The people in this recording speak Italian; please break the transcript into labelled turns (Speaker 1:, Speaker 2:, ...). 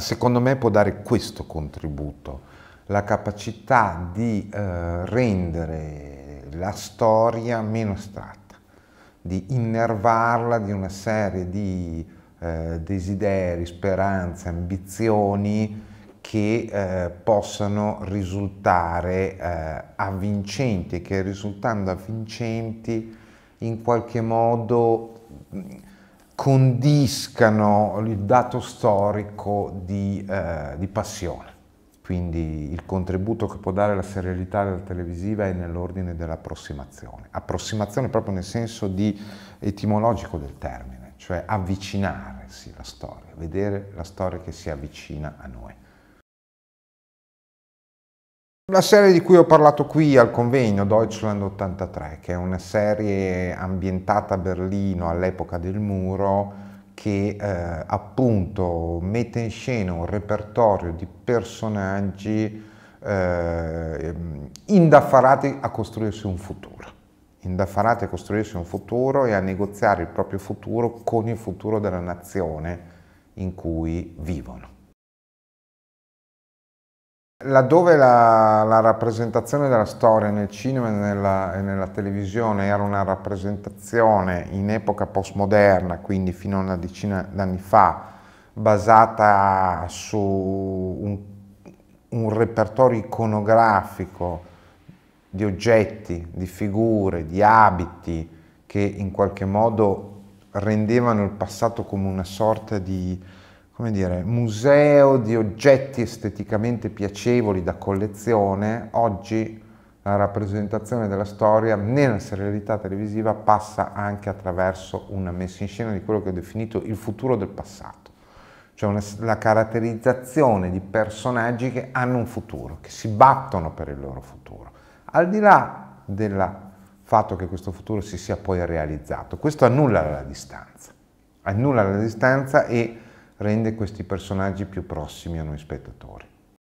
Speaker 1: secondo me può dare questo contributo, la capacità di eh, rendere la storia meno astratta, di innervarla di una serie di eh, desideri, speranze, ambizioni che eh, possano risultare eh, avvincenti, che risultando avvincenti in qualche modo condiscano il dato storico di, eh, di, passione. Quindi il contributo che può dare la serialità della televisiva è nell'ordine dell'approssimazione. Approssimazione proprio nel senso etimologico del termine, cioè avvicinarsi la storia, vedere la storia che si avvicina a noi. La serie di cui ho parlato qui al convegno, Deutschland 83, che è una serie ambientata a Berlino all'epoca del muro, che eh, appunto mette in scena un repertorio di personaggi eh, ehm, indaffarati a costruirsi un futuro, indaffarati a costruirsi un futuro e a negoziare il proprio futuro con il futuro della nazione in cui vivono. Laddove la, la, rappresentazione della storia nel cinema e nella, e nella, televisione era una rappresentazione in epoca postmoderna, quindi fino a una decina d'anni fa, basata su un, un repertorio iconografico di oggetti, di figure, di abiti che in qualche modo rendevano il passato come una sorta di come dire, museo di oggetti esteticamente piacevoli da collezione, oggi la rappresentazione della storia nella serialità televisiva passa anche attraverso una messa in scena di quello che ho definito il futuro del passato, cioè una, la caratterizzazione di personaggi che hanno un futuro, che si battono per il loro futuro, al di là del fatto che questo futuro si sia poi realizzato. Questo annulla la distanza, annulla la distanza e rende questi personaggi più prossimi a noi spettatori.